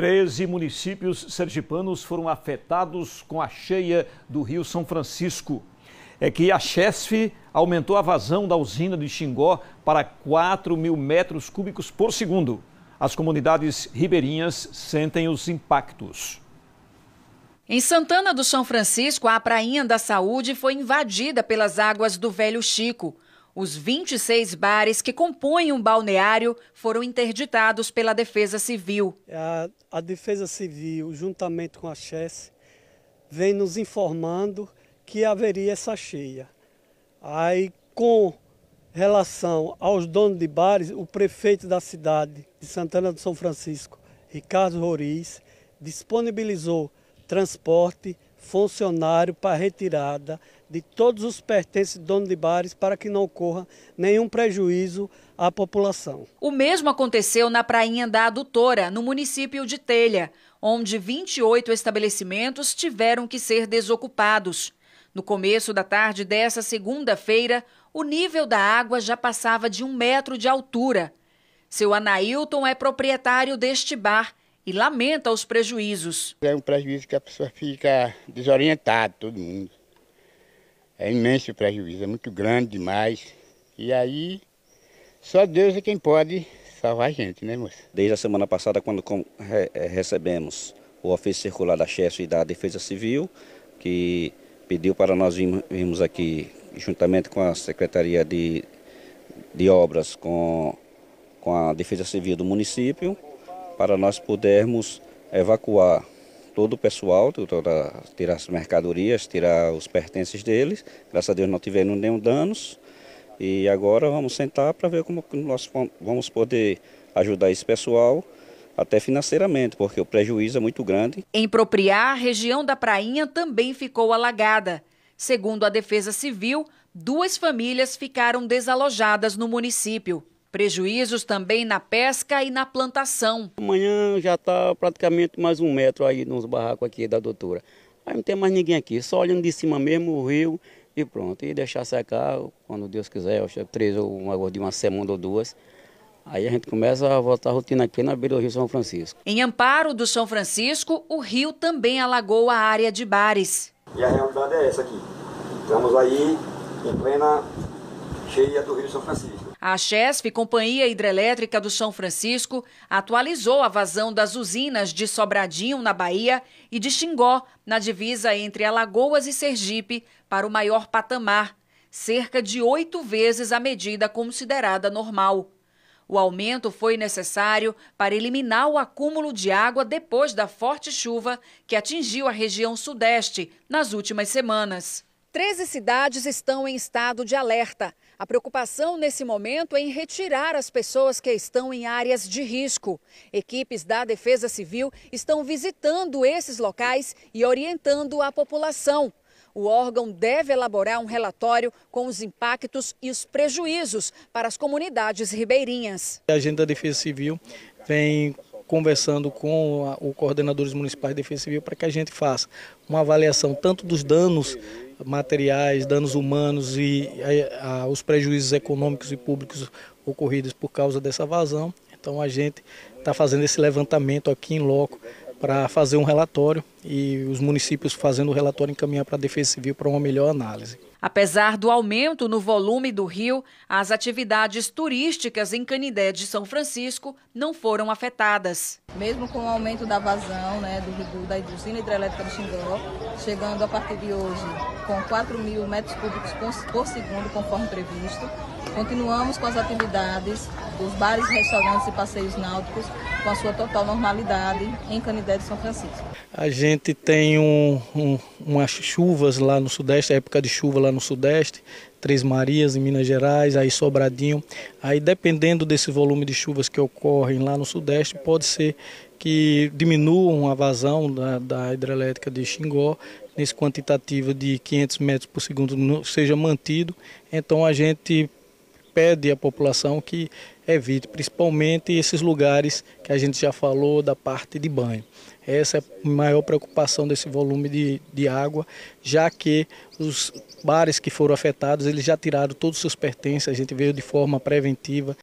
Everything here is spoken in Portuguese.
13 municípios sergipanos foram afetados com a cheia do Rio São Francisco. É que a Chesf aumentou a vazão da usina de Xingó para 4 mil metros cúbicos por segundo. As comunidades ribeirinhas sentem os impactos. Em Santana do São Francisco, a Prainha da Saúde foi invadida pelas águas do Velho Chico. Os 26 bares que compõem um balneário foram interditados pela Defesa Civil. A, a Defesa Civil, juntamente com a Chess, vem nos informando que haveria essa cheia. Aí, com relação aos donos de bares, o prefeito da cidade de Santana do São Francisco, Ricardo Roriz, disponibilizou transporte, funcionário para retirada de todos os pertences dono de bares para que não ocorra nenhum prejuízo à população. O mesmo aconteceu na Prainha da Adutora, no município de Telha, onde 28 estabelecimentos tiveram que ser desocupados. No começo da tarde dessa segunda-feira, o nível da água já passava de um metro de altura. Seu Anailton é proprietário deste bar e lamenta os prejuízos. É um prejuízo que a pessoa fica desorientada, todo mundo. É imenso o prejuízo, é muito grande demais. E aí, só Deus é quem pode salvar a gente, né, moça? Desde a semana passada, quando eh, recebemos o ofício circular da chefe da Defesa Civil, que pediu para nós virmos aqui, juntamente com a Secretaria de, de Obras, com, com a Defesa Civil do município, para nós podermos evacuar todo o pessoal, toda, tirar as mercadorias, tirar os pertences deles. Graças a Deus não tiveram nenhum danos. E agora vamos sentar para ver como nós vamos poder ajudar esse pessoal até financeiramente, porque o prejuízo é muito grande. Em Propriar, a região da Prainha também ficou alagada. Segundo a Defesa Civil, duas famílias ficaram desalojadas no município. Prejuízos também na pesca e na plantação. Amanhã já está praticamente mais um metro aí nos barracos aqui da doutora. Aí não tem mais ninguém aqui, só olhando de cima mesmo o rio e pronto. E deixar secar, quando Deus quiser, acho três ou uma, de uma semana ou duas. Aí a gente começa a voltar a rotina aqui na beira do Rio São Francisco. Em Amparo do São Francisco, o rio também alagou a área de bares. E a realidade é essa aqui. Estamos aí em plena cheia do Rio São Francisco. A CHESF, Companhia Hidrelétrica do São Francisco, atualizou a vazão das usinas de Sobradinho, na Bahia, e de Xingó, na divisa entre Alagoas e Sergipe, para o maior patamar, cerca de oito vezes a medida considerada normal. O aumento foi necessário para eliminar o acúmulo de água depois da forte chuva que atingiu a região sudeste nas últimas semanas. Treze cidades estão em estado de alerta. A preocupação nesse momento é em retirar as pessoas que estão em áreas de risco. Equipes da Defesa Civil estão visitando esses locais e orientando a população. O órgão deve elaborar um relatório com os impactos e os prejuízos para as comunidades ribeirinhas. A agenda da Defesa Civil vem conversando com os coordenadores municipais de defesa civil para que a gente faça uma avaliação tanto dos danos materiais, danos humanos e a, eh, a, os prejuízos econômicos e públicos ocorridos por causa dessa vazão. Então a gente está fazendo esse levantamento aqui em loco para fazer um relatório e os municípios fazendo o relatório encaminhar para a Defesa Civil para uma melhor análise. Apesar do aumento no volume do rio, as atividades turísticas em Canindé de São Francisco não foram afetadas. Mesmo com o aumento da vazão né, do rio da usina hidrelétrica do Xingó, chegando a partir de hoje com 4 mil metros cúbicos por segundo, conforme previsto, Continuamos com as atividades dos bares, restaurantes e passeios náuticos com a sua total normalidade em Canidé de São Francisco. A gente tem um, um, umas chuvas lá no Sudeste, época de chuva lá no Sudeste, Três Marias, em Minas Gerais, aí Sobradinho. Aí, dependendo desse volume de chuvas que ocorrem lá no Sudeste, pode ser que diminuam a vazão da, da hidrelétrica de Xingó, nesse quantitativo de 500 metros por segundo seja mantido. Então, a gente pede à população que evite, principalmente esses lugares que a gente já falou da parte de banho. Essa é a maior preocupação desse volume de, de água, já que os bares que foram afetados, eles já tiraram todos os seus pertences, a gente veio de forma preventiva.